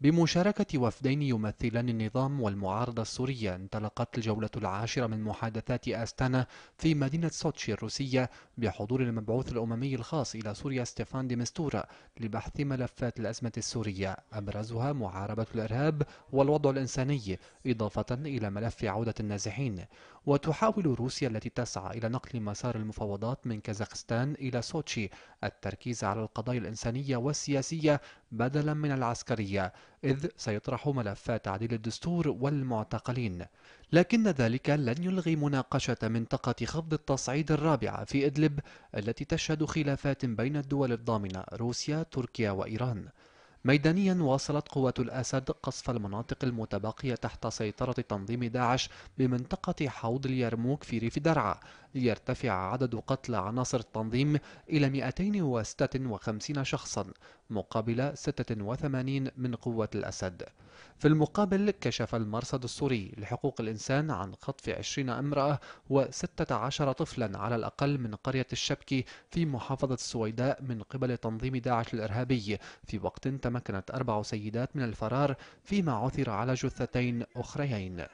بمشاركة وفدين يمثلان النظام والمعارضة السورية انطلقت الجولة العاشرة من محادثات أستانا في مدينة سوتشي الروسية بحضور المبعوث الأممي الخاص إلى سوريا ستيفان ديمستورا لبحث ملفات الأزمة السورية أبرزها محاربة الإرهاب والوضع الإنساني إضافة إلى ملف عودة النازحين وتحاول روسيا التي تسعى إلى نقل مسار المفاوضات من كازاخستان إلى سوتشي التركيز على القضايا الإنسانية والسياسية بدلا من العسكرية إذ سيطرح ملف تعديل الدستور والمعتقلين لكن ذلك لن يلغي مناقشة منطقة خفض التصعيد الرابعة في إدلب التي تشهد خلافات بين الدول الضامنة روسيا تركيا وإيران ميدانيا واصلت قوة الأسد قصف المناطق المتبقية تحت سيطرة تنظيم داعش بمنطقة حوض اليرموك في ريف درعا ليرتفع عدد قتلى عناصر التنظيم إلى 256 شخصا مقابل 86 من قوة الأسد في المقابل كشف المرصد السوري لحقوق الإنسان عن خطف 20 امرأة و16 طفلا على الأقل من قرية الشبكي في محافظة السويداء من قبل تنظيم داعش الإرهابي في وقت تمكنت أربع سيدات من الفرار فيما عثر على جثتين أخريين